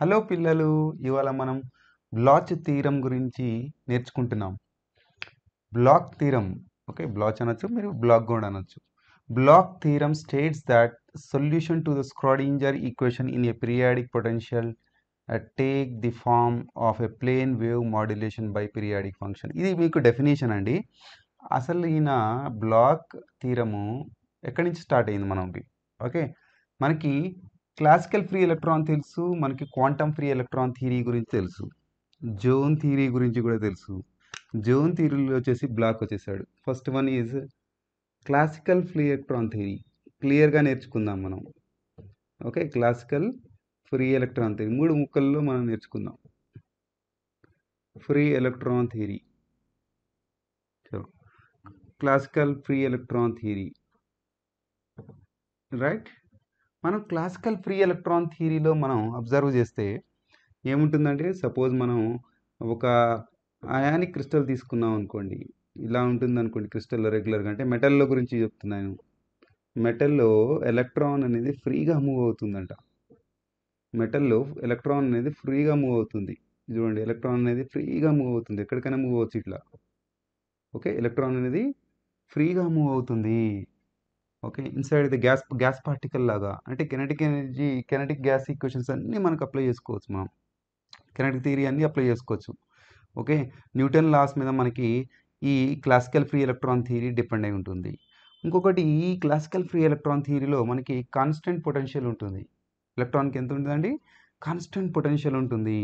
hello పిల్లలు ఇవాళ మనం బ్లాచ్ తీరం గురించి నేర్చుకుంటున్నాం బ్లాక్ తీరం ఓకే బ్లాచ్ అనొచ్చు మీరు బ్లాక్ కూడా అనొచ్చు Bloch theorem states that solution to the Schrodinger equation in a periodic potential take the form of a plane wave modulation by periodic function ఇది మీకు డెఫినేషన్ అండి అసలు ఈయన బ్లాక్ తీరము ఎక్కడి నుంచి స్టార్ట్ అయింది మనకి ఓకే మనకి క్లాసికల్ ఫ్రీ ఎలక్ట్రాన్ తెలుసు మనకి క్వాంటమ్ ఫ్రీ ఎలక్ట్రాన్ థియరీ గురించి తెలుసు జోన్ థియరీ గురించి కూడా తెలుసు జోన్ థియరీలో వచ్చేసి బ్లాక్ వచ్చేసాడు first one is classical free electron theory క్లియర్గా నేర్చుకుందాం మనం okay classical free electron theory మూడు ముక్కల్లో మనం నేర్చుకుందాం free electron theory classical free electron theory right మనం క్లాసికల్ ఫ్రీ ఎలక్ట్రాన్ థియరీలో మనం అబ్జర్వ్ చేస్తే ఏముంటుందంటే సపోజ్ మనం ఒక అయానిక్ క్రిస్టల్ తీసుకున్నాం అనుకోండి ఇలా ఉంటుంది అనుకోండి క్రిస్టల్లో రెగ్యులర్గా అంటే మెటల్లో గురించి చెప్తున్నాను మెటల్లో ఎలక్ట్రాన్ అనేది ఫ్రీగా మూవ్ అవుతుందంట మెటల్లో ఎలక్ట్రాన్ అనేది ఫ్రీగా మూవ్ అవుతుంది చూడండి ఎలక్ట్రాన్ అనేది ఫ్రీగా మూవ్ అవుతుంది ఎక్కడికైనా మూవ్ అవచ్చు ఇట్లా ఓకే ఎలక్ట్రాన్ అనేది ఫ్రీగా మూవ్ అవుతుంది okay inside the gas gas particle లాగా అంటే kinetic energy kinetic gas equations అన్నీ మనకు అప్లై చేసుకోవచ్చు మనం కెనటిక్ థియరీ అన్నీ అప్లై చేసుకోవచ్చు ఓకే న్యూటన్ లాస్ మీద మనకి ఈ classical free electron theory depend అయి ఉంటుంది ఇంకొకటి ఈ క్లాసికల్ ఫ్రీ ఎలక్ట్రాన్ థియరీలో మనకి కాన్స్టెంట్ పొటెన్షియల్ ఉంటుంది ఎలక్ట్రాన్కి ఎంత ఉంటుందండి కాన్స్టెంట్ పొటెన్షియల్ ఉంటుంది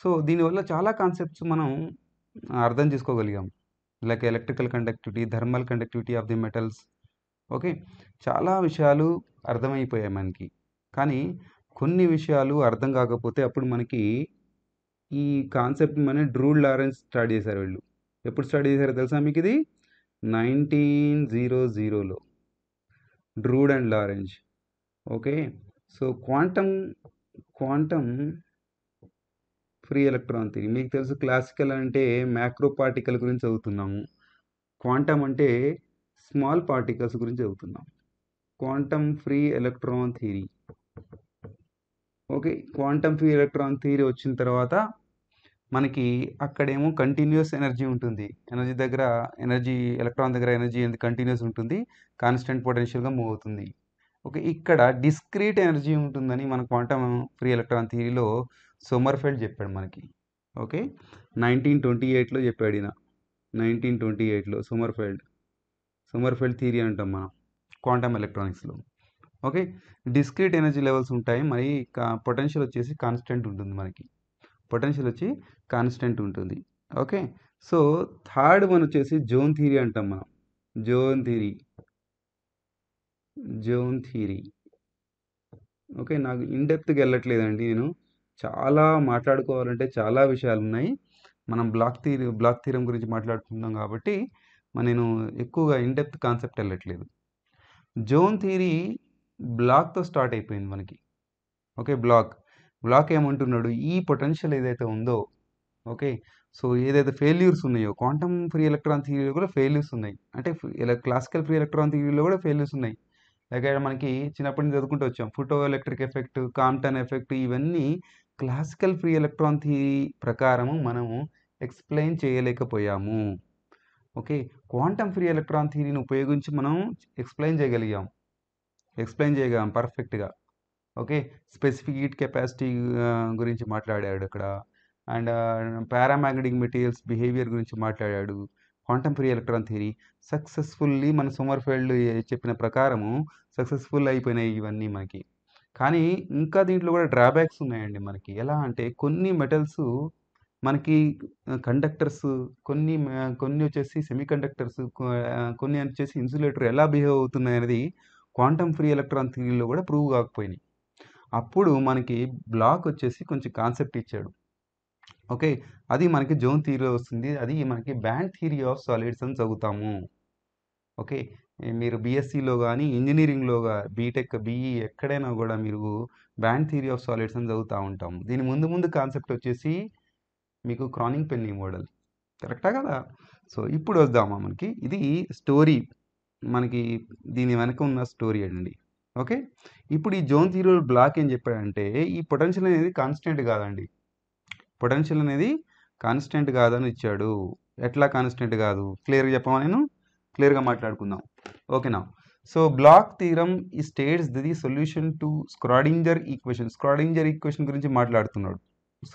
సో దీనివల్ల చాలా కాన్సెప్ట్స్ మనం అర్థం చేసుకోగలిగాం like electrical conductivity thermal conductivity of the metals okay చాలా విషయాలు అర్థమైపోయాయి మనకి కానీ కొన్ని విషయాలు అర్థం కాకపోతే అప్పుడు మనకి ఈ కాన్సెప్ట్ మన డ్రూడ్ లారెన్స్ స్టార్ట్ చేశారు వీళ్ళు ఎప్పుడు స్టార్ట్ చేశారో తెలుసా మీకు ఇది నైన్టీన్ జీరో జీరోలో Drude and Lorentz okay so quantum quantum free electron theory మీకు తెలుసు క్లాసికల్ అంటే మ్యాక్రో పార్టికల్ గురించి చదువుతున్నాము క్వాంటమ్ అంటే స్మాల్ పార్టికల్స్ గురించి చదువుతున్నాం quantum free electron theory okay quantum free electron theory వచ్చిన తర్వాత మనకి అక్కడేమో కంటిన్యూస్ ఎనర్జీ ఉంటుంది ఎనర్జీ దగ్గర ఎనర్జీ ఎలక్ట్రాన్ దగ్గర ఎనర్జీ అనేది కంటిన్యూస్ ఉంటుంది కాన్స్టెంట్ పొటెన్షియల్గా మూవ్ అవుతుంది ఓకే ఇక్కడ డిస్క్రీట్ ఎనర్జీ ఉంటుందని మన క్వాంటమ్ ఫ్రీ ఎలక్ట్రాన్ థియరీలో సోమర్ఫెల్డ్ చెప్పాడు మనకి ఓకే నైన్టీన్ ట్వంటీ ఎయిట్లో చెప్పాడు ఈయన నైన్టీన్ ట్వంటీ ఎయిట్లో సోమర్ఫెల్డ్ సుమర్ఫెల్డ్ థియరీ అంటాం మనం క్వాంటమ్ ఎలక్ట్రానిక్స్లో ఓకే డిస్క్రీట్ ఎనర్జీ లెవెల్స్ ఉంటాయి మరి పొటెన్షియల్ వచ్చేసి కాన్స్టెంట్ ఉంటుంది మనకి పొటెన్షియల్ వచ్చి కాన్స్టెంట్ ఉంటుంది ఓకే సో థర్డ్ వన్ వచ్చేసి జోన్ థియరీ అంటాం మనం zone theory zone theory okay నాకు ఇన్ డెప్త్కి వెళ్ళట్లేదండి నేను చాలా మాట్లాడుకోవాలంటే చాలా విషయాలు ఉన్నాయి మనం బ్లాక్ థీరీ బ్లాక్ థీరం గురించి మాట్లాడుకుంటున్నాం కాబట్టి నేను ఎక్కువగా ఇన్డెప్త్ కాన్సెప్ట్ వెళ్ళట్లేదు జోన్ థియరీ బ్లాక్తో స్టార్ట్ అయిపోయింది మనకి ఓకే బ్లాక్ బ్లాక్ ఏమంటున్నాడు ఈ పొటెన్షియల్ ఏదైతే ఉందో ఓకే సో ఏదైతే ఫెయిల్యూర్స్ ఉన్నాయో క్వాంటమ్ ఫ్రీ ఎలక్ట్రాన్ థీరీలో కూడా ఫెయిల్యూర్స్ ఉన్నాయి అంటే ఇలా క్లాసికల్ ఫ్రీ ఎలక్ట్రాన్ థీరీలో కూడా ఫెయిల్యూర్స్ ఉన్నాయి లేక మనకి చిన్నప్పటి నుంచి చదువుకుంటూ వచ్చాం photo electric effect Compton effect ఇవన్నీ క్లాసికల్ ఫ్రీ ఎలక్ట్రాన్ థీరీ ప్రకారము మనము ఎక్స్ప్లెయిన్ చేయలేకపోయాము ఓకే క్వాంటమ్ ఫ్రీ ఎలక్ట్రాన్ థియరీని ఉపయోగించి మనం ఎక్స్ప్లెయిన్ చేయగలిగాం ఎక్స్ప్లెయిన్ చేయగలం పర్ఫెక్ట్గా ఓకే స్పెసిఫిక్ హీట్ కెపాసిటీ గురించి మాట్లాడాడు అక్కడ అండ్ పారామాగ్నెటిక్ మెటీరియల్స్ బిహేవియర్ గురించి మాట్లాడాడు quantum free electron theory successfully మన సోమర్ఫెల్డ్ చెప్పిన ప్రకారము సక్సెస్ఫుల్ అయిపోయినాయి ఇవన్నీ మనకి కానీ ఇంకా దీంట్లో కూడా డ్రాబ్యాక్స్ ఉన్నాయండి మనకి ఎలా అంటే కొన్ని మెటల్స్ మనకి కండక్టర్స్ కొన్ని కొన్ని వచ్చేసి సెమీ కండక్టర్స్ కొన్ని వచ్చేసి ఇన్సులేటర్ ఎలా బిహేవ్ అవుతున్నాయి అనేది క్వాంటమ్ ఫ్రీ ఎలక్ట్రాన్ థియరీలో కూడా ప్రూవ్ కాకపోయినాయి అప్పుడు మనకి బ్లాక్ వచ్చేసి కొంచెం కాన్సెప్ట్ ఇచ్చాడు ఓకే అది మనకి జోన్ థియరీలో వస్తుంది అది మనకి బ్యాండ్ థియరీ ఆఫ్ సాలిడ్స్ అని చదువుతాము ఓకే మీరు బీఎస్సీలో కానీ ఇంజనీరింగ్లో బీటెక్ బీఈ ఎక్కడైనా కూడా మీరు బ్యాండ్ థియరీ ఆఫ్ సాలిడ్స్ అని చదువుతూ ఉంటాము దీని ముందు ముందు కాన్సెప్ట్ వచ్చేసి మీకు క్రానింగ్ పెన్నీ మోడల్ కరెక్టా కదా సో ఇప్పుడు వద్దామా మనకి ఇది స్టోరీ మనకి దీని వెనక ఉన్న స్టోరీ అండి ఓకే ఇప్పుడు ఈ జోన్ జీరో బ్లాక్ ఏం చెప్పాడంటే ఈ పొటెన్షియల్ అనేది కాన్స్టెంట్ కాదండి పొటెన్షియల్ అనేది కాన్స్టెంట్ కాదని ఇచ్చాడు ఎట్లా కాన్స్టెంట్ కాదు క్లియర్గా చెప్పమా నేను క్లియర్గా మాట్లాడుకుందాం ఓకేనా సో బ్లాక్ తీరం ఈ states the solution to Schrodinger equation Schrodinger equation గురించి మాట్లాడుతున్నాడు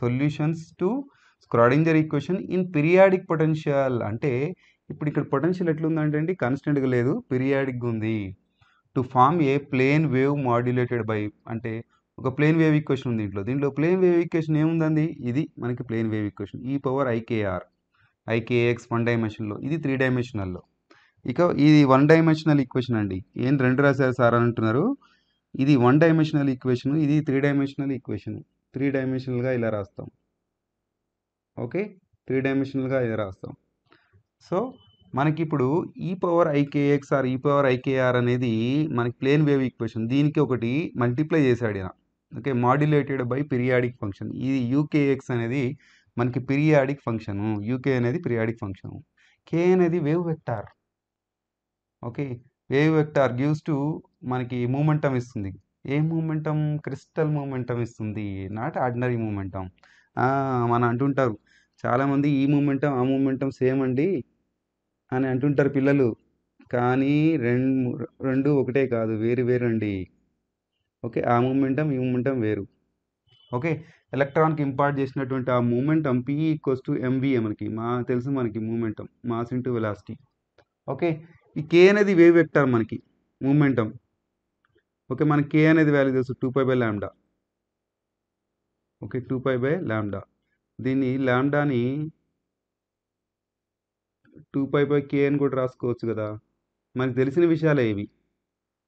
solutions to Schrodinger equation in periodic potential అంటే ఇప్పుడు ఇక్కడ పొటెన్షియల్ ఎట్లుందంటే అండి కన్స్టెంట్గా లేదు పిరియాడిక్ ఉంది to form a plane wave modulated by అంటే ఒక ప్లేన్ వేవ్ ఈక్వేషన్ ఉంది దీంట్లో దీంట్లో ప్లేన్ వేవ్ ఈక్వేషన్ ఏముందండి ఇది మనకి plane wave equation e power ikr ikx one డైమెన్షన్లో ఇది త్రీ డైమెన్షనల్లో ఇక ఇది వన్ డైమెన్షనల్ ఈక్వేషన్ అండి ఏం రెండు రాశారు సార్ అని అంటున్నారు ఇది వన్ డైమెన్షనల్ ఈక్వేషన్ ఇది త్రీ డైమెన్షనల్ ఈక్వేషన్ త్రీ డైమెన్షనల్గా ఇలా రాస్తాం ఓకే త్రీ డైమెన్షనల్గా ఇది రాస్తాం సో మనకి ఇప్పుడు e power ikx or e power ikr అనేది మనకి ప్లేన్ వేవ్ ఈక్వేషన్ దీనికి ఒకటి మల్టిప్లై చేశాడు ఈయన okay modulated by periodic function ఇది యూకేఎక్స్ అనేది మనకి పిరియాడిక్ ఫంక్షను యూకే అనేది పిరియాడిక్ ఫంక్షను కే అనేది wave vector okay wave vector gives to మనకి మూమెంటం ఇస్తుంది ఏ మూమెంటం క్రిస్టల్ మూమెంటం ఇస్తుంది నాట్ ఆర్డినరీ మూమెంటం మన అంటుంటారు చాలామంది ఈ మూమెంటం ఆ మూమెంటం సేమ్ అండి అని అంటుంటారు పిల్లలు కానీ రెండు రెండు ఒకటే కాదు వేరు వేరు అండి ఓకే ఆ మూమెంటం ఈ మూమెంటం వేరు ఓకే ఎలక్ట్రాన్కి ఇంపార్ట్ చేసినటువంటి ఆ momentum p equals to mv మనకి మా తెలుసు మనకి momentum mass into velocity okay ఈ కే అనేది వేవ్ వెక్టర్ మనకి మూమెంటం ఓకే మన కే అనేది వాల్యూ తెలుసు two pi by lambda okay two pi by lambda దీన్ని ల్యాండాని టూ పై పై కే అని కూడా రాసుకోవచ్చు కదా మనకు తెలిసిన విషయాలే ఇవి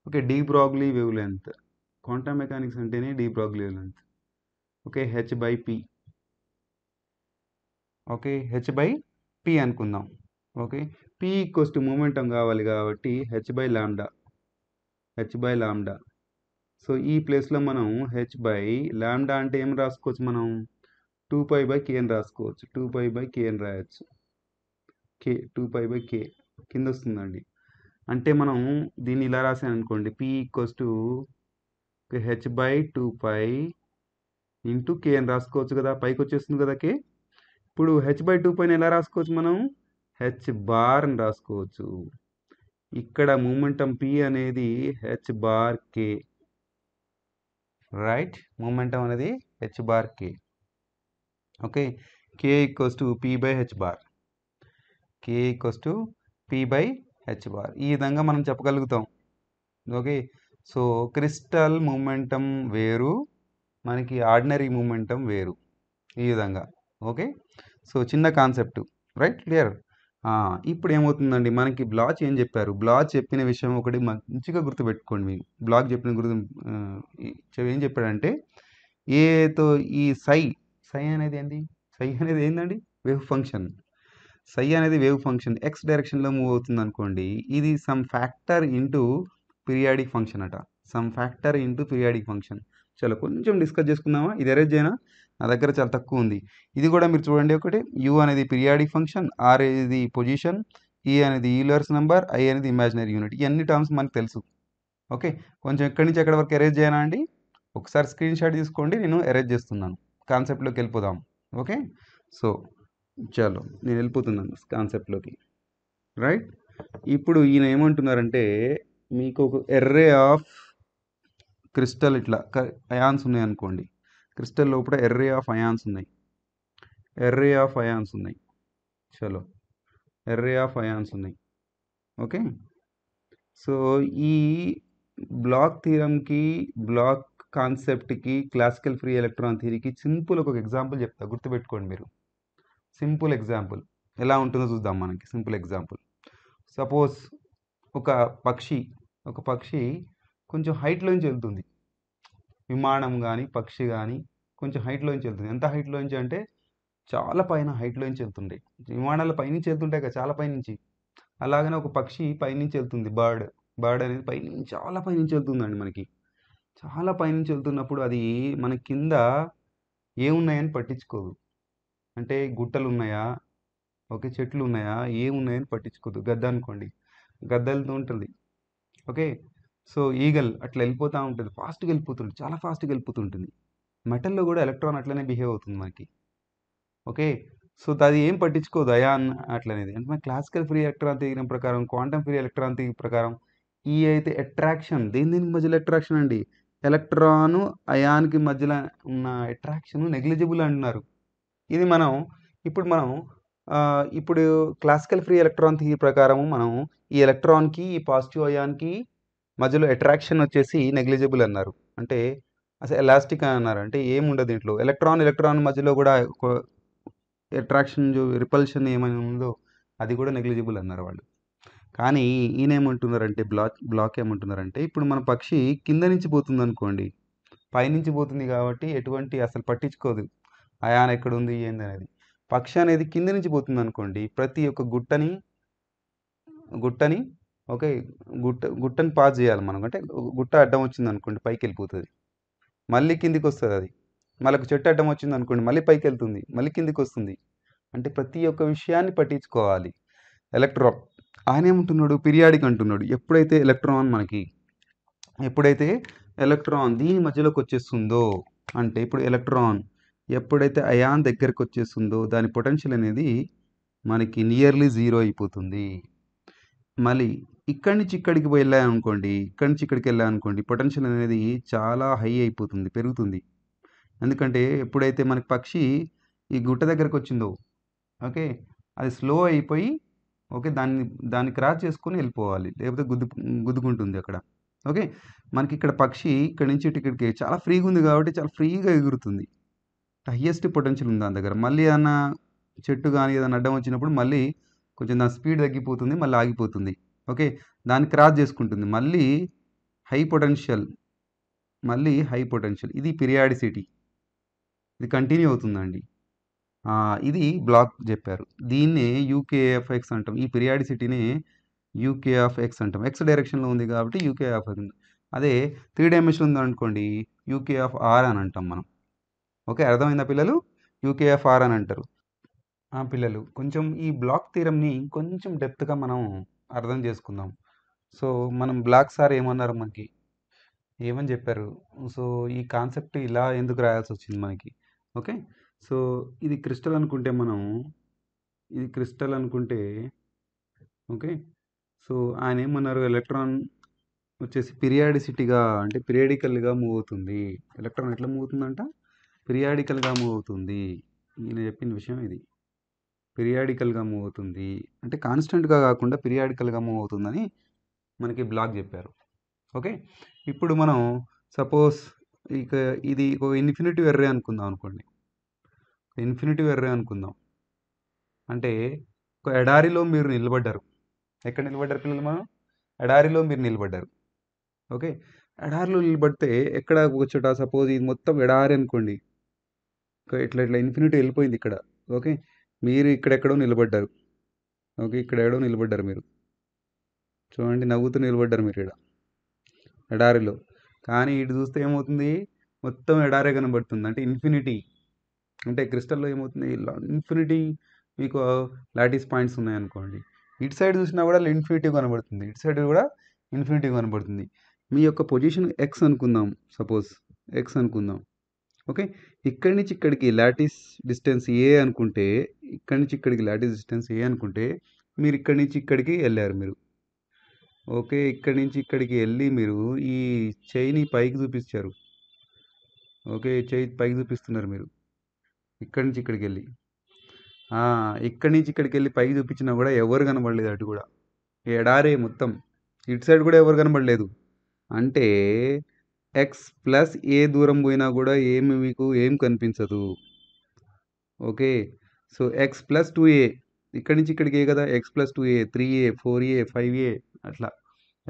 okay de Broglie wavelength quantum mechanics అంటేనే de Broglie wavelength okay h by p okay h by p అనుకుందాం okay p equals to momentum కావాలి కాబట్టి h by lambda h by lambda so ఈ ప్లేస్లో మనం H by లాండా అంటే ఏం రాసుకోవచ్చు మనం టూ పై బై కేన్ రాసుకోవచ్చు టూ పై బై కే రాయచ్చు కే టూ పై బై కే కింద వస్తుందండి అంటే మనం దీన్ని ఇలా రాసాను అనుకోండి p equals to h by two pi into k అని రాసుకోవచ్చు కదా పైకి వచ్చేస్తుంది కదా కే ఇప్పుడు హెచ్ బై టూ పైన ఎలా రాసుకోవచ్చు మనం హెచ్ బార్ అని రాసుకోవచ్చు ఇక్కడ మూమెంటం పి అనేది h bar k right momentum అనేది h bar k okay k equals to p by h bar k equals to p by h bar ఈ విధంగా మనం చెప్పగలుగుతాం ఓకే సో క్రిస్టల్ మూమెంటం వేరు మనకి ఆర్డినరీ మూమెంటం వేరు ఈ విధంగా ఓకే సో చిన్న కాన్సెప్ట్ రైట్ క్లియర్ ఇప్పుడు ఏమవుతుందండి మనకి బ్లాచ్ ఏం చెప్పారు బ్లాచ్ చెప్పిన విషయం ఒకటి మంచిగా గుర్తుపెట్టుకోండి మీరు బ్లాక్ చెప్పిన గుర్తు ఏం చెప్పాడంటే ఏతో ఈ సై సై అనేది ఏంది సై అనేది ఏందండి వేవ్ ఫంక్షన్ సై అనేది వేవ్ ఫంక్షన్ ఎక్స్ డైరెక్షన్లో మూవ్ అవుతుంది అనుకోండి ఇది some factor into periodic function అట some factor into periodic function చాలా కొంచెం డిస్కస్ చేసుకుందామా ఇది అరేంజ్ అయినా నా దగ్గర చాలా తక్కువ ఉంది ఇది కూడా మీరు చూడండి ఒకటి యూ అనేది పీరియాడిక్ ఫంక్షన్ ఆర్ ఇది పొజిషన్ ఈ e అనేది ఈలర్స్ నెంబర్ ఐ అనేది ఇమాజినరీ యూనిట్ ఇవన్నీ టర్మ్స్ మనకు తెలుసు ఓకే కొంచెం ఎక్కడి నుంచి ఎక్కడి వరకు అరేంజ్ చేయనా అండి ఒకసారి స్క్రీన్ షాట్ తీసుకోండి నేను అరేంజ్ చేస్తున్నాను కాన్సెప్ట్లోకి వెళ్ళిపోదాం ఓకే సో చలో నేను వెళ్ళిపోతున్నాను కాన్సెప్ట్లోకి రైట్ ఇప్పుడు ఈయన ఏమంటున్నారంటే మీకు ఒక ఎర్రే ఆఫ్ క్రిస్టల్ ఇట్లా అయాన్స్ ఉన్నాయి అనుకోండి క్రిస్టల్ లోపల ఎర్రే ఆఫ్ అయాన్స్ ఉన్నాయి ఎర్రే ఆఫ్ అయాన్స్ ఉన్నాయి చలో ఎర్రే ఆఫ్ అయాన్స్ ఉన్నాయి ఓకే సో ఈ బ్లాక్ థీరంకి బ్లాక్ కాన్సెప్ట్కి క్లాసికల్ ఫ్రీ ఎలక్ట్రాన్ థియరీకి సింపుల్ ఒక ఎగ్జాంపుల్ చెప్తా గుర్తుపెట్టుకోండి మీరు సింపుల్ ఎగ్జాంపుల్ ఎలా ఉంటుందో చూద్దాం మనకి సింపుల్ ఎగ్జాంపుల్ సపోజ్ ఒక పక్షి ఒక పక్షి కొంచెం హైట్లోంచి వెళ్తుంది విమానం కానీ పక్షి కానీ కొంచెం హైట్లోంచి వెళ్తుంది ఎంత హైట్లోంచి అంటే చాలా పైన హైట్లోంచి వెళ్తుండే విమానాల పైనుంచి వెళ్తుంటాయి కదా చాలా పైనుంచి అలాగనే ఒక పక్షి పైనుంచి వెళ్తుంది బర్డ్ బర్డ్ అనేది పైనుంచి చాలా పైనుంచి వెళ్తుందండి మనకి చాలా పైనుంచి వెళ్తున్నప్పుడు అది మన కింద ఏమున్నాయని పట్టించుకోదు అంటే గుట్టలు ఉన్నాయా ఓకే చెట్లు ఉన్నాయా ఏమున్నాయని పట్టించుకోదు గద్ద అనుకోండి గద్ద వెళ్తూ ఉంటుంది ఓకే సో ఈగల్ అట్లా వెళ్ళిపోతూ ఉంటుంది ఫాస్ట్గా వెళ్ళిపోతుంది చాలా ఫాస్ట్గా వెళ్ళిపోతుంటుంది మెటల్లో కూడా ఎలక్ట్రాన్ అట్లనే బిహేవ్ అవుతుంది మనకి ఓకే సో అది ఏం పట్టించుకోదు అన్న అట్లనేది అంటే మన క్లాసికల్ ఫ్రీ ఎలక్ట్రాన్ తీగిన ప్రకారం క్వాంటమ్ ఫ్రీ ఎలక్ట్రాన్ తీరిన ప్రకారం ఈ అయితే అట్రాక్షన్ దేని దీనికి మధ్యలో అట్రాక్షన్ అండి ఎలక్ట్రాను అయాన్కి మధ్యలో ఉన్న అట్రాక్షన్ నెగ్లిజిబుల్ అంటున్నారు ఇది మనం ఇప్పుడు మనం ఇప్పుడు క్లాసికల్ ఫ్రీ ఎలక్ట్రాన్ థియరీ ప్రకారము మనం ఈ ఎలక్ట్రాన్కి ఈ పాజిటివ్ అయాన్కి మధ్యలో అట్రాక్షన్ వచ్చేసి నెగ్లిజిబుల్ అన్నారు అంటే అసలు ఎలాస్టిక్ అని అన్నారు అంటే ఏముండదు దీంట్లో ఎలక్ట్రాన్ ఎలక్ట్రాన్ మధ్యలో కూడా అట్రాక్షన్ రిపల్షన్ ఏమైనా ఉందో అది కూడా నెగ్లిజిబుల్ అన్నారు వాళ్ళు కానీ ఈయన ఏమంటున్నారంటే బ్లాక్ బ్లాక్ ఏమంటున్నారంటే ఇప్పుడు మన పక్షి కింద నుంచి పోతుంది అనుకోండి పైనుంచి పోతుంది కాబట్టి ఎటువంటి అసలు పట్టించుకోదు అయాన ఎక్కడుంది ఏంది అనేది పక్షి అనేది కింద నుంచి పోతుంది అనుకోండి ప్రతి ఒక్క గుట్టని గుట్టని ఓకే గుట్ట గుట్టని పాస్ చేయాలి మనం అంటే గుట్ట అడ్డం వచ్చింది అనుకోండి పైకి వెళ్ళిపోతుంది మళ్ళీ కిందికి వస్తుంది అది మళ్ళీ చెట్టు అడ్డం వచ్చింది అనుకోండి మళ్ళీ పైకి వెళ్తుంది మళ్ళీ కిందికి వస్తుంది అంటే ప్రతి ఒక్క విషయాన్ని పట్టించుకోవాలి ఎలక్ట్రాన్ ఆయన ఏమంటున్నాడు పిరియాడిక్ అంటున్నాడు ఎప్పుడైతే ఎలక్ట్రాన్ మనకి ఎప్పుడైతే ఎలక్ట్రాన్ దీని మధ్యలోకి వచ్చేస్తుందో అంటే ఇప్పుడు ఎలక్ట్రాన్ ఎప్పుడైతే అయాన్ దగ్గరకు వచ్చేస్తుందో దాని పొటెన్షియల్ అనేది మనకి నియర్లీ జీరో అయిపోతుంది మళ్ళీ ఇక్కడి నుంచి ఇక్కడికి అనుకోండి ఇక్కడి నుంచి ఇక్కడికి అనుకోండి పొటెన్షియల్ అనేది చాలా హై అయిపోతుంది పెరుగుతుంది ఎందుకంటే ఎప్పుడైతే మనకి పక్షి ఈ గుట్ట దగ్గరకు వచ్చిందో ఓకే అది స్లో అయిపోయి ఓకే దాన్ని దాన్ని క్రాస్ చేసుకొని వెళ్ళిపోవాలి లేకపోతే గుద్దు గుద్దుకుంటుంది అక్కడ ఓకే మనకి ఇక్కడ పక్షి ఇక్కడ నుంచి ఇక్కడికి చాలా ఫ్రీగా ఉంది కాబట్టి చాలా ఫ్రీగా ఎగురుతుంది హయ్యెస్ట్ పొటెన్షియల్ ఉంది దాని దగ్గర మళ్ళీ ఏదన్నా చెట్టు కానీ ఏదైనా అడ్డం వచ్చినప్పుడు మళ్ళీ కొంచెం దాని స్పీడ్ తగ్గిపోతుంది మళ్ళీ ఆగిపోతుంది ఓకే దాన్ని క్రాస్ చేసుకుంటుంది మళ్ళీ హై పొటెన్షియల్ మళ్ళీ హై పొటెన్షియల్ ఇది పిరియాడిసిటీ ఇది కంటిన్యూ అవుతుందండి ఇది బ్లాక్ చెప్పారు దీన్నే యూకే ఆఫ్ ఎక్స్ అంటాం ఈ పిరియాడిసిటీని యూకే ఆఫ్ ఎక్స్ అంటాం ఎక్స్ డైరెక్షన్లో ఉంది కాబట్టి యూకే ఆఫ్ ఎక్స్ అదే త్రీ డైమెన్షన్ ఉంది అనుకోండి యూకే ఆఫ్ ఆర్ అని అంటాం మనం ఓకే అర్థమైందా పిల్లలు యూకే ఆఫ్ ఆర్ అని అంటారు పిల్లలు కొంచెం ఈ బ్లాక్ తీరంని కొంచెం డెప్త్గా మనం అర్థం చేసుకుందాం సో మనం బ్లాక్ సార్ ఏమన్నారు మనకి ఏమని చెప్పారు సో ఈ కాన్సెప్ట్ ఇలా ఎందుకు రాయాల్సి వచ్చింది మనకి ఓకే సో ఇది క్రిస్టల్ అనుకుంటే మనం ఇది క్రిస్టల్ అనుకుంటే ఓకే సో ఆయన ఏమన్నారు ఎలక్ట్రాన్ వచ్చేసి పిరియాడిసిటీగా అంటే పిరియాడికల్గా మూవ్ అవుతుంది ఎలక్ట్రాన్ ఎట్లా మూవ్ అవుతుందంట పిరియాడికల్గా మూవ్ అవుతుంది ఈయన చెప్పిన విషయం ఇది పిరియాడికల్గా మూవ్ అవుతుంది అంటే కాన్స్టెంట్గా కాకుండా పిరియాడికల్గా మూవ్ అవుతుందని మనకి బ్లాగ్ చెప్పారు ఓకే ఇప్పుడు మనం సపోజ్ ఇక ఇది ఒక ఇన్ఫినిటివ్ ఎర్రే అనుకుందాం అనుకోండి ఇన్ఫినిటీ ఎర్రే అనుకుందాం అంటే ఒక ఎడారిలో మీరు నిలబడ్డారు ఎక్కడ నిలబడ్డారు పిల్లలు మనం ఎడారిలో మీరు నిలబడ్డారు ఓకే ఎడారిలో నిలబడితే ఎక్కడ కూర్చోట సపోజ్ ఇది మొత్తం ఎడారి అనుకోండి ఇట్లా ఇట్లా ఇన్ఫినిటీ వెళ్ళిపోయింది ఇక్కడ ఓకే మీరు ఇక్కడెక్కడో నిలబడ్డారు ఓకే ఇక్కడ ఎక్కడో నిలబడ్డారు మీరు చూడండి నవ్వుతూ నిలబడ్డారు మీరు ఇక్కడ ఎడారిలో కానీ ఇటు చూస్తే ఏమవుతుంది మొత్తం ఎడారే కనబడుతుంది అంటే ఇన్ఫినిటీ అంటే క్రిస్టల్లో ఏమవుతుంది ఇన్ఫినిటీ మీకు లాటిస్ పాయింట్స్ ఉన్నాయనుకోండి ఇటు సైడ్ చూసినా కూడా ఇన్ఫినిటీ కనబడుతుంది ఇటు సైడ్ కూడా ఇన్ఫినిటీ కనబడుతుంది మీ యొక్క పొజిషన్ ఎక్స్ అనుకుందాం సపోజ్ ఎక్స్ అనుకుందాం ఓకే ఇక్కడి నుంచి ఇక్కడికి లాటిస్ డిస్టెన్స్ ఏ అనుకుంటే ఇక్కడి నుంచి ఇక్కడికి లాటిస్ డిస్టెన్స్ ఏ అనుకుంటే మీరు ఇక్కడి నుంచి ఇక్కడికి వెళ్ళారు మీరు ఓకే ఇక్కడి నుంచి ఇక్కడికి వెళ్ళి మీరు ఈ చెయ్యిని పైకి చూపించారు ఓకే చెయ్యి పైకి చూపిస్తున్నారు మీరు ఇక్కడి నుంచి ఇక్కడికి వెళ్ళి ఇక్కడి నుంచి ఇక్కడికి వెళ్ళి పైకి చూపించినా కూడా ఎవరు కనబడలేదు అటు కూడా ఎడారే మొత్తం ఇటు సైడ్ కూడా ఎవరు కనబడలేదు అంటే ఎక్స్ ప్లస్ ఏ దూరం పోయినా కూడా ఏమి మీకు ఏం కనిపించదు okay so x plus two a ఇక్కడి నుంచి ఇక్కడికి ఏ కదా x plus two a three a four a five a అట్లా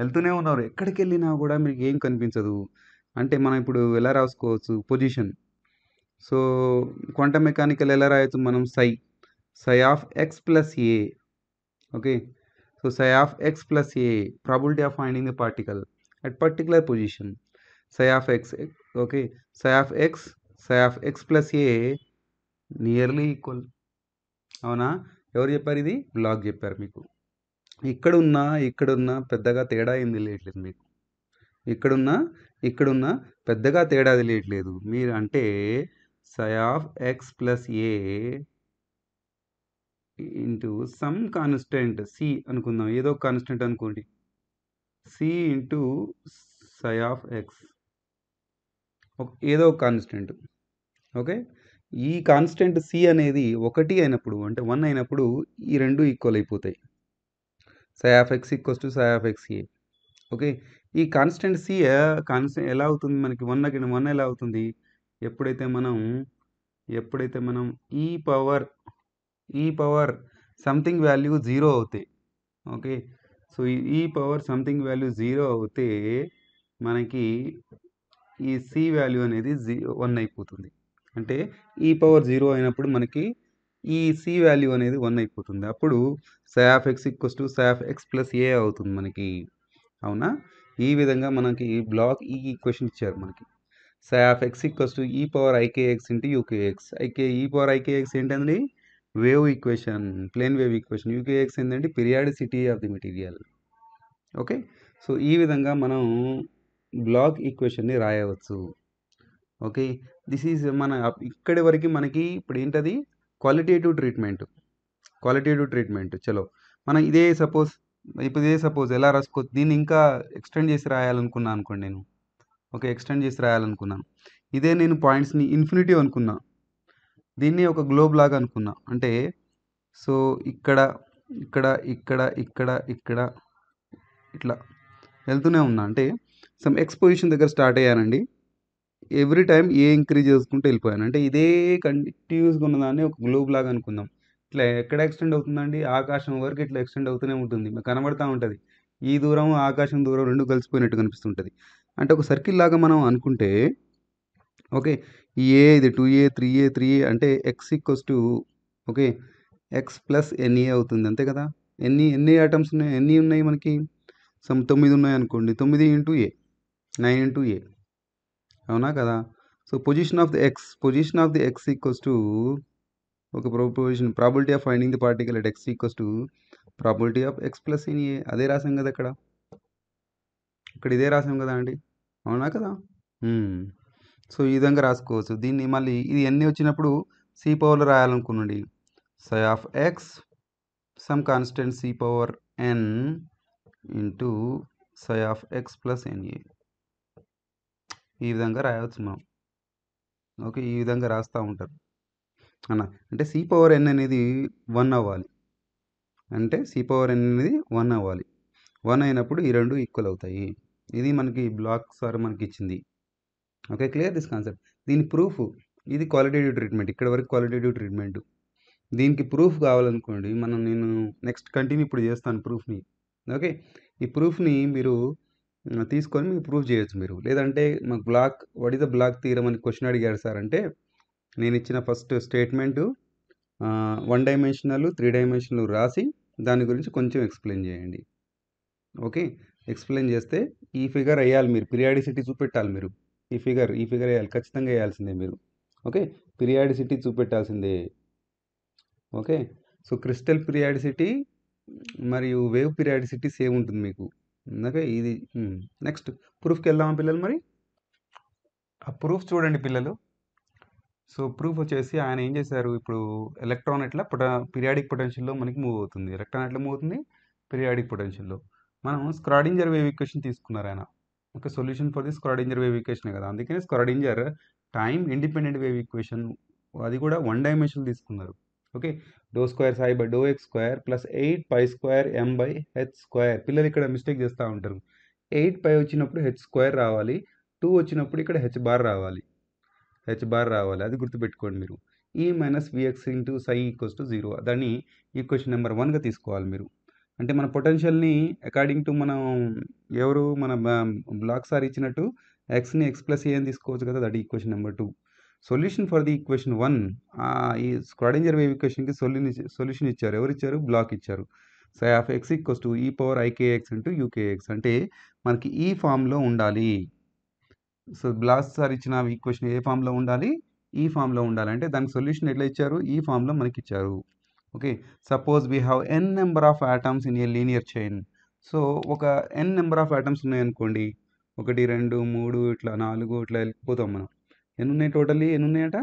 వెళ్తూనే ఉన్నారు ఎక్కడికి వెళ్ళినా కూడా మీకు ఏం కనిపించదు అంటే మనం ఇప్పుడు ఎలా రాసుకోవచ్చు పొజిషన్ సో క్వాంట మెకానికల్ ఎలా రాయతాం మనం psi psi of x plus a okay so psi of x plus a probability of finding the particle at particular position psi of x okay psi of x psi of x plus a nearly equal అవునా ఎవరు చెప్పారు ఇది blog చెప్పారు మీకు ఇక్కడున్నా ఇక్కడున్న పెద్దగా తేడా ఏం తెలియట్లేదు మీకు ఇక్కడున్న ఇక్కడున్న పెద్దగా తేడా తెలియట్లేదు మీరు అంటే psi of x plus a into some constant c అనుకుందాం ఏదో కాన్స్టెంట్ అనుకోండి c into psi of x ఏదో కాన్స్టెంట్ ఓకే ఈ కాన్స్టెంట్ సి అనేది ఒకటి అయినప్పుడు అంటే వన్ అయినప్పుడు ఈ రెండు ఈక్వల్ అయిపోతాయి psi of x equals to psi of x a okay ఈ కాన్స్టెంట్ సి కాన్స్టెంట్ ఎలా అవుతుంది మనకి వన్ వన్ ఎలా అవుతుంది ఎప్పుడైతే మనం ఎప్పుడైతే మనం e e e power e power something value zero అవుతాయి okay so e power something value zero అవుతే మనకి ఈ సి వాల్యూ అనేది జీ వన్ అయిపోతుంది అంటే ఈ పవర్ జీరో అయినప్పుడు మనకి ఈ సి వాల్యూ అనేది వన్ అయిపోతుంది అప్పుడు psi of x equals to psi of x plus a అవుతుంది మనకి అవునా ఈ విధంగా మనకి బ్లాక్ ఈ ఈక్వేషన్ e ఇచ్చారు మనకి psi of x equals to e power IKX into ukx ik e power ikx ఏంటండి wave equation plane wave equation ukx ఏంటంటే periodicity of the material okay so ఈ విధంగా మనం బ్లాక్ ఈక్వేషన్ని రాయవచ్చు ఓకే దిస్ ఈజ్ మన ఇక్కడి వరకు మనకి ఇప్పుడు ఏంటది క్వాలిటేటివ్ ట్రీట్మెంట్ క్వాలిటేటివ్ ట్రీట్మెంట్ చలో మనం ఇదే సపోజ్ ఇప్పుడు ఇదే సపోజ్ ఎలా రాసుకోవచ్చు దీన్ని ఇంకా ఎక్స్టెండ్ చేసి రాయాలనుకున్నాను అనుకోండి నేను ఒక ఎక్స్టెండ్ చేసి రాయాలనుకున్నాను ఇదే నేను పాయింట్స్ని ఇన్ఫినిటీ అనుకున్నా దీన్ని ఒక గ్లోబ్ లాగా అనుకున్నా అంటే సో ఇక్కడ ఇక్కడ ఇక్కడ ఇక్కడ ఇక్కడ ఇట్లా వెళ్తూనే ఉన్నా అంటే సమ్ ఎక్స్పోజిషన్ దగ్గర స్టార్ట్ అయ్యానండి ఎవ్రీ టైం ఏ ఇంక్రీజ్ చేసుకుంటూ వెళ్ళిపోయాను అంటే ఇదే కంటిన్యూస్గా ఉన్నదాన్ని ఒక గ్లోబ్ లాగా అనుకుందాం ఇట్లా ఎక్కడ ఎక్స్టెండ్ అవుతుందండి ఆకాశం వరకు ఇట్లా ఎక్స్టెండ్ అవుతూనే ఉంటుంది కనబడతా ఉంటుంది ఈ దూరం ఆకాశం దూరం రెండు కలిసిపోయినట్టు కనిపిస్తుంటుంది అంటే ఒక సర్కిల్ లాగా మనం అనుకుంటే ఓకే ఈ ఏ ఇది two a three a three a అంటే x equals to okay x plus na అవుతుంది అంతే కదా ఎన్ని ఎన్ని ఐటమ్స్ ఉన్నాయి ఎన్ని ఉన్నాయి మనకి సమ్ తొమ్మిది ఉన్నాయి అనుకోండి తొమ్మిది into a nine into a అవునా కదా so position of the x position of the x equals to ఒక proposition probability of finding the particle at x equals to probability of x plus na అదే రాసాం కదా అక్కడ ఇక్కడ ఇదే రాసాం కదా అండి అవునా కదా సో ఈ విధంగా రాసుకోవచ్చు దీన్ని మళ్ళీ ఇది ఎన్ని వచ్చినప్పుడు సి పవర్లో రాయాలనుకునండి psi of x some constant c power n into psi of x plus ఎన్ఏ ఈ విధంగా రాయవచ్చు మనం ఓకే ఈ విధంగా రాస్తూ ఉంటారు అన్న అంటే సి పవర్ ఎన్ అనేది వన్ అవ్వాలి అంటే సి పవర్ ఎన్ అనేది వన్ అవ్వాలి వన్ అయినప్పుడు ఈ రెండు ఈక్వల్ అవుతాయి ఇది మనకి బ్లాక్ సార్ మనకి ఇచ్చింది ఓకే క్లియర్ దిస్ కాన్సెప్ట్ దీని ప్రూఫ్ ఇది క్వాలిటేటివ్ ట్రీట్మెంట్ ఇక్కడ వరకు క్వాలిటేటివ్ ట్రీట్మెంట్ దీనికి ప్రూఫ్ కావాలనుకోండి మనం నేను నెక్స్ట్ కంటిన్యూ ఇప్పుడు చేస్తాను ప్రూఫ్ని ఓకే ఈ ప్రూఫ్ని మీరు తీసుకొని మీరు ప్రూఫ్ చేయొచ్చు మీరు లేదంటే మాకు బ్లాక్ వాట్ ద బ్లాక్ తీరమని అని క్వశ్చన్ అడిగారు సార్ అంటే నేను ఇచ్చిన first statement one dimensional three dimensional రాసి దాని గురించి కొంచెం ఎక్స్ప్లెయిన్ చేయండి ఓకే ఎక్స్ప్లెయిన్ చేస్తే ఈ ఫిగర్ వేయాలి మీరు పిరియాడిసిటీ చూపెట్టాలి మీరు ఈ ఫిగర్ ఈ ఫిగర్ వేయాలి ఖచ్చితంగా వేయాల్సిందే మీరు ఓకే పిరియాడిసిటీ చూపెట్టాల్సిందే ఓకే సో క్రిస్టల్ పిరియాడిసిటీ మరియు వేవ్ పిరియాడిసిటీ సేమ్ ఉంటుంది మీకు ఓకే ఇది నెక్స్ట్ ప్రూఫ్కి వెళ్దామా పిల్లలు మరి ఆ ప్రూఫ్ చూడండి పిల్లలు సో ప్రూఫ్ వచ్చేసి ఆయన ఏం చేశారు ఇప్పుడు ఎలక్ట్రాన్ ఎట్లా పొట పిరియాడిక్ పొటెన్షియల్లో మనకి మూవ్ అవుతుంది ఎలక్ట్రాన్ ఎట్లా మూవ్ అవుతుంది పిరియాడిక్ పొటెన్షియల్లో మనం స్క్రాడింజర్ వేవ్ ఈక్వేషన్ తీసుకున్నారు ఆయన ఒక solution for the Schrodinger wave equation కదా అందుకనే Schrodinger time independent wave equation అది కూడా వన్ డైమెన్షన్ తీసుకున్నారు okay do square psi by do x square plus eight pi square m by h square పిల్లలు ఇక్కడ మిస్టేక్ చేస్తూ ఉంటారు ఎయిట్ పై వచ్చినప్పుడు హెచ్ స్క్వేర్ రావాలి టూ వచ్చినప్పుడు ఇక్కడ హెచ్ బార్ రావాలి హెచ్ బార్ రావాలి అది గుర్తుపెట్టుకోండి మీరు ఈ minus V x into psi equals to zero దాన్ని ఈక్వేషన్ నెంబర్ వన్గా తీసుకోవాలి మీరు అంటే మన పొటెన్షియల్ని అకార్డింగ్ టు మనం ఎవరు మన బ్లాక్ సార్ ఇచ్చినట్టు ఎక్స్ని ఎక్స్ ప్లస్ ఏం తీసుకోవచ్చు కదా that equation number two solution for the equation one ఈ స్క్రాడింజర్ వేవ్ ఈక్వేషన్కి సొల్యూన్ సొల్యూషన్ ఇచ్చారు ఎవరు ఇచ్చారు బ్లాక్ ఇచ్చారు so of x equals to e power IKX into u k x అంటే మనకి ఈ e ఫామ్లో ఉండాలి సో బ్లాక్ సార్ ఇచ్చిన ఈక్వేషన్ ఏ ఫామ్లో ఉండాలి ఈ e ఫామ్లో ఉండాలంటే దానికి సొల్యూషన్ ఎట్లా ఇచ్చారు ఈ e ఫామ్లో మనకి ఇచ్చారు okay suppose we have n number of items in a linear chain so ఒక ఎన్ నెంబర్ ఆఫ్ ఐటమ్స్ ఉన్నాయనుకోండి ఒకటి రెండు మూడు ఇట్లా నాలుగు ఇట్లా వెళ్ళిపోతాం మనం ఎన్ని ఉన్నాయి టోటల్లీ ఎన్ని ఉన్నాయట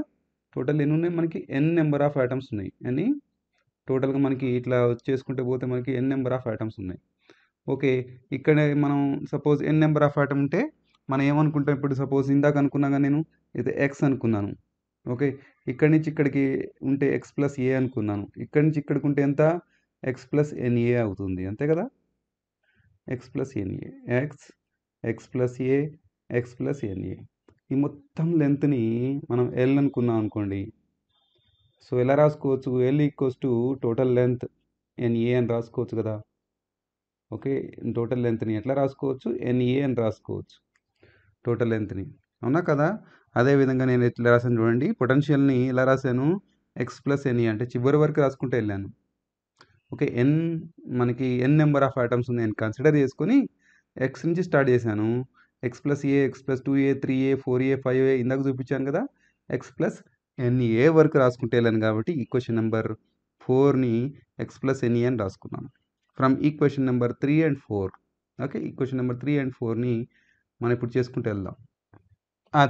టోటల్ ఎన్ని ఉన్నాయి మనకి ఎన్ నెంబర్ ఆఫ్ ఐటమ్స్ ఉన్నాయి అని టోటల్గా మనకి ఇట్లా వచ్చేసుకుంటే పోతే మనకి ఎన్ నెంబర్ ఆఫ్ ఐటమ్స్ ఉన్నాయి ఓకే ఇక్కడ మనం suppose n number of item ఉంటే మనం ఏమనుకుంటాం ఇప్పుడు సపోజ్ ఇందాక అనుకున్నాగా నేను ఇది ఎక్స్ అనుకున్నాను ఓకే ఇక్కడి నుంచి ఇక్కడికి ఉంటే ఎక్స్ ప్లస్ ఏ అనుకున్నాను ఇక్కడి నుంచి ఇక్కడికి ఉంటే ఎంత ఎక్స్ ప్లస్ ఎన్ఏ అవుతుంది అంతే కదా x plus n a x x plus a x plus ఎన్ఏ ఈ మొత్తం లెంత్ని మనం ఎల్ అనుకున్నాం అనుకోండి సో ఎలా రాసుకోవచ్చు l equals to total length n a అని రాసుకోవచ్చు కదా ఓకే టోటల్ లెంత్ని ఎట్లా రాసుకోవచ్చు ఎన్ఏ అని రాసుకోవచ్చు టోటల్ లెంత్ని అవునా కదా అదేవిధంగా నేను ఎట్లా రాశాను చూడండి పొటెన్షియల్ని ఎలా రాశాను ఎక్స్ ప్లస్ ఎన్ఈ అంటే చివరి వరకు రాసుకుంటూ వెళ్ళాను ఓకే ఎన్ మనకి ఎన్ నెంబర్ ఆఫ్ ఐటమ్స్ ఉంది నేను కన్సిడర్ చేసుకొని ఎక్స్ నుంచి స్టార్ట్ చేశాను x plus a x plus two a three a four a five a ఇందాక చూపించాను కదా ఎక్స్ ప్లస్ ఎన్ఏ వరకు రాసుకుంటే వెళ్ళాను కాబట్టి ఈ క్వశ్చన్ నెంబర్ ఫోర్ని ఎక్స్ ప్లస్ ఎన్ఈ అని రాసుకున్నాను ఫ్రమ్ ఈ question number three and four okay ఈ క్వశ్చన్ నెంబర్ త్రీ అండ్ ఫోర్ని మనం ఇప్పుడు చేసుకుంటూ వెళ్దాం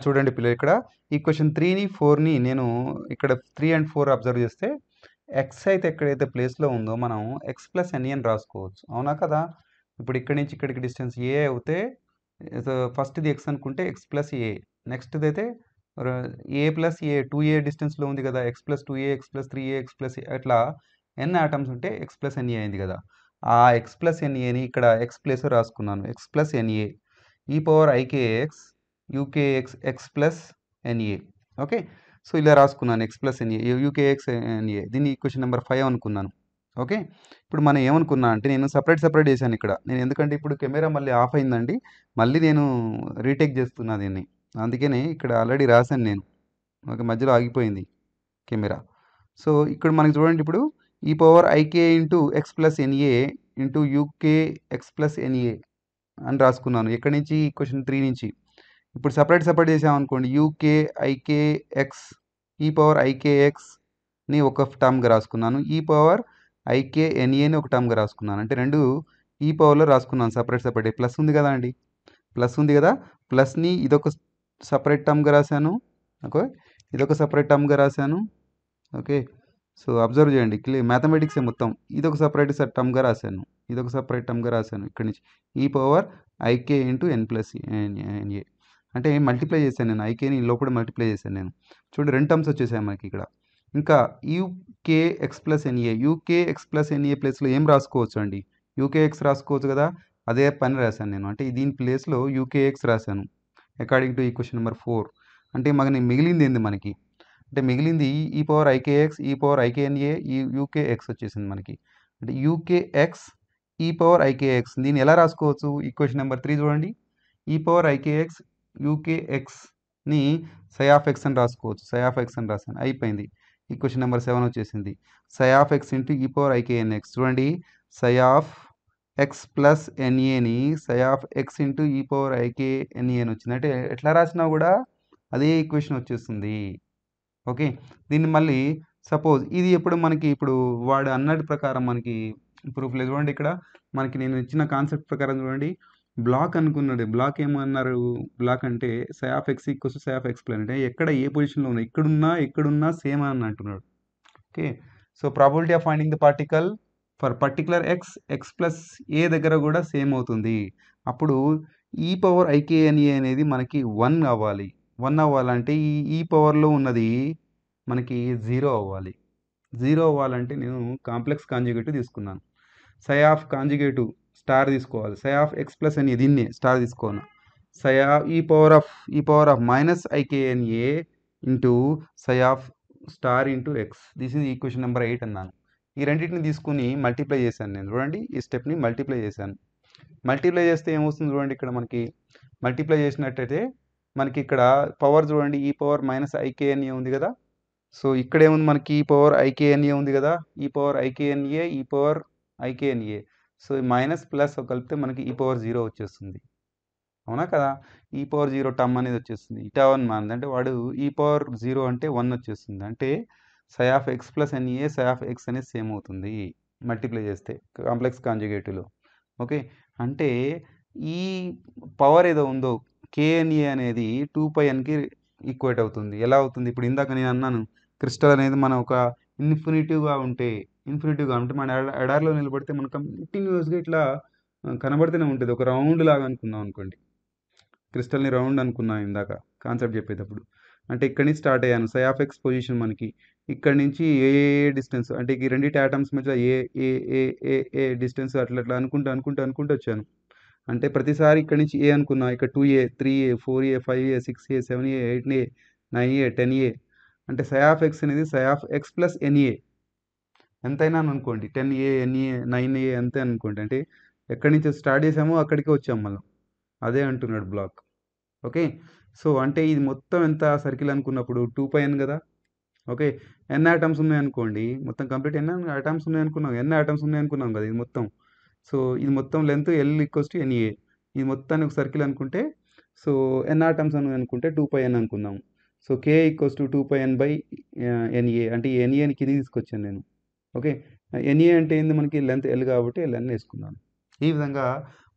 చూడండి పిల్లలు ఇక్కడ ఈ క్వశ్చన్ త్రీని ఫోర్ని నేను ఇక్కడ త్రీ అండ్ ఫోర్ అబ్జర్వ్ చేస్తే ఎక్స్ అయితే ఎక్కడైతే ప్లేస్లో ఉందో మనం ఎక్స్ ప్లస్ ఎన్ఈ అని రాసుకోవచ్చు అవునా కదా ఇప్పుడు ఇక్కడి నుంచి ఇక్కడికి డిస్టెన్స్ ఏ అవుతే ఫస్ట్ది ఎక్స్ అనుకుంటే ఎక్స్ ప్లస్ ఏ నెక్స్ట్ది అయితే ఏ ప్లస్ ఏ టూ ఏ డిస్టెన్స్లో ఉంది కదా x plus two a x plus three a x plus అట్లా ఎన్ ఐటమ్స్ ఉంటే ఎక్స్ ప్లస్ ఎన్ఏ అయింది కదా ఆ ఎక్స్ ప్లస్ ఎన్ఏని ఇక్కడ ఎక్స్ ప్లేస్ రాసుకున్నాను x plus ఎన్ఏ e power i k x u k x x plus n a okay so ఇలా రాసుకున్నాను x plus n a u k x n a దీన్ని క్వశ్చన్ నెంబర్ ఫైవ్ అనుకున్నాను ఓకే ఇప్పుడు మనం ఏమనుకున్నా అంటే నేను సపరేట్ సపరేట్ చేశాను ఇక్కడ నేను ఎందుకంటే ఇప్పుడు కెమెరా మళ్ళీ ఆఫ్ అయిందండి మళ్ళీ నేను రీటేక్ చేస్తున్నా దీన్ని అందుకనే ఇక్కడ ఆల్రెడీ రాశాను నేను ఓకే మధ్యలో ఆగిపోయింది కెమెరా సో ఇక్కడ మనకి చూడండి ఇప్పుడు e power i k into x plus n a into u k x plus n a అని రాసుకున్నాను ఎక్కడి నుంచి క్వశ్చన్ త్రీ నుంచి ఇప్పుడు సపరేట్ సపరేట్ చేసామనుకోండి యూకే ఐకేఎక్స్ ఈ పవర్ ఐకేఎక్స్ని ఒక టర్మ్గా రాసుకున్నాను ఈ పవర్ ఐకేఎన్ఏని ఒక టర్మ్గా రాసుకున్నాను అంటే రెండు ఈ e పవర్లో రాసుకున్నాను సపరేట్ సపరేట్ ప్లస్ ఉంది కదా అండి ప్లస్ ఉంది కదా ప్లస్ని ఇదొక సపరేట్ టర్మ్గా రాశాను ఓకే ఇదొక సపరేట్ టర్మ్గా రాశాను ఓకే సో అబ్జర్వ్ చేయండి క్లియర్ మ్యాథమెటిక్సే మొత్తం ఇదొక సపరేట్ టర్మ్గా రాశాను ఇదొక సపరేట్ టర్మ్గా రాశాను ఇక్కడి నుంచి e power i k into n plus n a అంటే మల్టిప్లై చేశాను నేను ఐకేని లోపల మల్టిప్లై చేశాను నేను చూడండి రెండు టర్మ్స్ వచ్చేసాయి మనకి ఇక్కడ ఇంకా u k x plus n a u k x plus n a ప్లేస్లో ఏం రాసుకోవచ్చు అండి యూకే ఎక్స్ రాసుకోవచ్చు కదా అదే పని రాశాను నేను అంటే దీని ప్లేస్లో యూకే ఎక్స్ రాశాను అకార్డింగ్ టు ఈ క్వశ్చన్ నెంబర్ ఫోర్ అంటే నేను మిగిలింది ఏంది మనకి అంటే మిగిలింది e power i k x e power i k n a e ఈ యూకే ఎక్స్ వచ్చేసింది మనకి అంటే u k x e power i k x దీన్ని ఎలా రాసుకోవచ్చు ఈ క్వశ్చన్ నెంబర్ త్రీ చూడండి ఈ పవర్ ఐకేఎక్స్ యూకేఎక్స్ని సయాఫ్ ఎక్స్ అని రాసుకోవచ్చు సయాఫ్ ఎక్స్ అని రాసాను అయిపోయింది ఈ క్వశ్చన్ నెంబర్ సెవెన్ వచ్చేసింది psi of x into e power i k n x చూడండి సయాఫ్ ఎక్స్ ప్లస్ ఎన్ఏని psi of x into e power i k n a అని వచ్చింది అంటే ఎట్లా రాసినా కూడా అదే ఈక్వేషన్ వచ్చేస్తుంది ఓకే దీన్ని మళ్ళీ సపోజ్ ఇది ఎప్పుడు మనకి ఇప్పుడు వాడు అన్నటి ప్రకారం మనకి ప్రూఫ్ లేదు చూడండి ఇక్కడ మనకి నేను ఇచ్చిన కాన్సెప్ట్ ప్రకారం చూడండి బ్లాక్ అనుకున్నాడు బ్లాక్ ఏమన్నారు బ్లాక్ అంటే psi of x equals psi of explain అంటే ఎక్కడ ఏ పొజిషన్లో ఉన్నా ఇక్కడున్నా ఇక్కడున్నా సేమ్ అని అంటున్నాడు okay so probability of finding the particle for particular x x plus a దగ్గర కూడా సేమ్ అవుతుంది అప్పుడు ఈ పవర్ ఐకేఎన్ఏ అనేది మనకి వన్ అవ్వాలి వన్ అవ్వాలంటే ఈ ఈ e పవర్లో ఉన్నది మనకి జీరో అవ్వాలి జీరో అవ్వాలంటే నేను కాంప్లెక్స్ కాంజుగేటివ్ తీసుకున్నాను సై ఆఫ్ కాంజుగేటివ్ స్టార్ తీసుకోవాలి psi of x plus n a దీన్ని స్టార్ తీసుకోను psi of e power of e power of minus i k n a into psi of star into x this is equation number eight అన్నాను ఈ రెండింటిని తీసుకుని multiply చేశాను నేను చూడండి ఈ స్టెప్ని మల్టిప్లై చేశాను మల్టిప్లై చేస్తే ఏమొస్తుంది చూడండి ఇక్కడ మనకి మల్టిప్లై చేసినట్టయితే మనకి ఇక్కడ పవర్ చూడండి ఈ పవర్ మైనస్ ఐకేఎన్ఏ ఉంది కదా సో ఇక్కడ ఏముంది మనకి ఈ పవర్ ఐకేఎన్ఏ ఉంది కదా ఈ power i k n a e power i k n a so minus plus కలిపితే మనకి ఈ పవర్ జీరో వచ్చేస్తుంది అవునా కదా ఈ పవర్ జీరో టమ్ అనేది వచ్చేస్తుంది ఇటా వన్ మనది అంటే వాడు ఈ పవర్ జీరో అంటే వన్ వచ్చేస్తుంది అంటే psi of x plus n a psi of x అనేది సేమ్ అవుతుంది మల్టిప్లై చేస్తే కాంప్లెక్స్ కాంజుగేటివ్లో ఓకే అంటే ఈ పవర్ ఏదో ఉందో కేఎన్ఏ అనేది టూ పై ఎన్కి ఈక్వేట్ అవుతుంది ఎలా అవుతుంది ఇప్పుడు ఇందాక నేను అన్నాను క్రిస్టల్ అనేది మనం ఒక ఇన్ఫినిటివ్గా ఉంటే ఇన్ఫినిటివ్గా అంటే మన ఎడార్లో నిలబడితే మనం కంటిన్యూస్గా ఇట్లా కనబడితేనే ఉంటుంది ఒక రౌండ్ లాగా అనుకుందాం అనుకోండి క్రిస్టల్ని రౌండ్ అనుకున్నాం ఇందాక కాన్సెప్ట్ చెప్పేటప్పుడు అంటే ఇక్కడి నుంచి స్టార్ట్ అయ్యాను సై ఆఫ్ ఎక్స్ పొజిషన్ మనకి ఇక్కడి నుంచి ఏ ఏ డిస్టెన్స్ అంటే ఈ రెండింటి ఆటమ్స్ మధ్య ఏ ఏ ఏ ఏ ఏ డిస్టెన్స్ అట్లా అట్లా అనుకుంటూ అనుకుంటూ అనుకుంటూ వచ్చాను అంటే ప్రతిసారి ఇక్కడి నుంచి ఏ అనుకున్నా ఇక్కడ two a three a four a five a six a seven a eight a nine a ten a అంటే సై ఆఫ్ ఎక్స్ అనేది psi of x plus n a ఎంతైనా అనుకోండి టెన్ ఏ ఎన్ ఏ నైన్ ఏ ఎంత అనుకోండి అంటే ఎక్కడి నుంచి స్టార్ట్ చేసామో అక్కడికే వచ్చాం మనం అదే అంటున్నాడు బ్లాక్ ఓకే సో అంటే ఇది మొత్తం ఎంత సర్కిల్ అనుకున్నప్పుడు టూ పై ఎన్ కదా ఓకే ఎన్ ఐటమ్స్ ఉన్నాయనుకోండి మొత్తం కంప్లీట్ ఎన్ ఐటమ్స్ ఉన్నాయనుకున్నాం ఎన్ ఐటమ్స్ ఉన్నాయనుకున్నాం కదా ఇది మొత్తం సో ఇది మొత్తం length l equals to n a ఇది మొత్తాన్ని ఒక సర్కిల్ అనుకుంటే సో ఎన్ ఐటమ్స్ అని అనుకుంటే టూ పై ఎన్ అనుకుందాం so k equals to two pi n by n a అంటే ఎన్ఏని కింది తీసుకొచ్చాను నేను ఓకే ఎనీ అంటే ఏంది మనకి లెంత్ ఎల్ కాబట్టి ఎల్ అని వేసుకుందాం ఈ విధంగా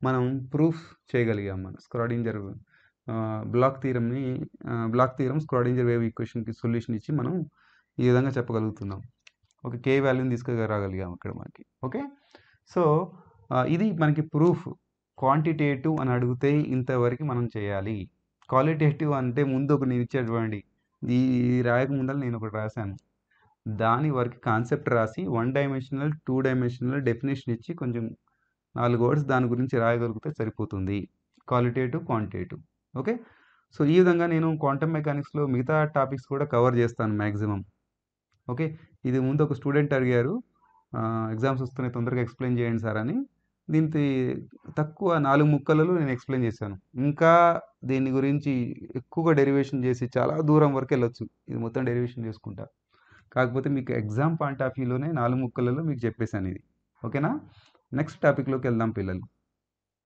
మనం ప్రూఫ్ చేయగలిగాం మనం స్క్రాడింజర్ బ్లాక్ తీరంని బ్లాక్ తీరం స్క్రాడింజర్ వేవ్ ఈక్వేషన్కి సొల్యూషన్ ఇచ్చి మనం ఈ విధంగా చెప్పగలుగుతున్నాం ఓకే కే వాల్యూని తీసుకురాగలిగాం ఇక్కడ మనకి ఓకే సో ఇది మనకి ప్రూఫ్ క్వాంటిటేటివ్ అని అడిగితే ఇంతవరకు మనం చేయాలి క్వాలిటేటివ్ అంటే ముందు ఒక నేను ఇచ్చేటువంటి ఈ రాయక ముందర నేను ఒకటి రాశాను దాని వరకు కాన్సెప్ట్ రాసి one dimensional two dimensional definition ఇచ్చి కొంచెం నాలుగు వర్డ్స్ దాని గురించి రాయగలిగితే సరిపోతుంది క్వాలిటేటివ్ క్వాంటిటేటివ్ ఓకే సో ఈ విధంగా నేను క్వాంటమ్ మెకానిక్స్లో మిగతా టాపిక్స్ కూడా కవర్ చేస్తాను మ్యాక్సిమం ఓకే ఇది ముందు ఒక స్టూడెంట్ అడిగారు ఎగ్జామ్స్ వస్తున్నాయి తొందరగా ఎక్స్ప్లెయిన్ చేయండి సార్ అని దీనికి తక్కువ నాలుగు ముక్కలలో నేను ఎక్స్ప్లెయిన్ చేశాను ఇంకా దీని గురించి ఎక్కువగా డెరివేషన్ చేసి చాలా దూరం వరకు వెళ్ళొచ్చు ఇది మొత్తం డెరివేషన్ చేసుకుంటా కాకపోతే మీకు ఎగ్జామ్ పాయింట్ ఆఫ్ వ్యూలోనే నాలుగు ముక్కలలో మీకు చెప్పేశాను ఇది ఓకేనా నెక్స్ట్ టాపిక్లోకి వెళ్దాం పిల్లలు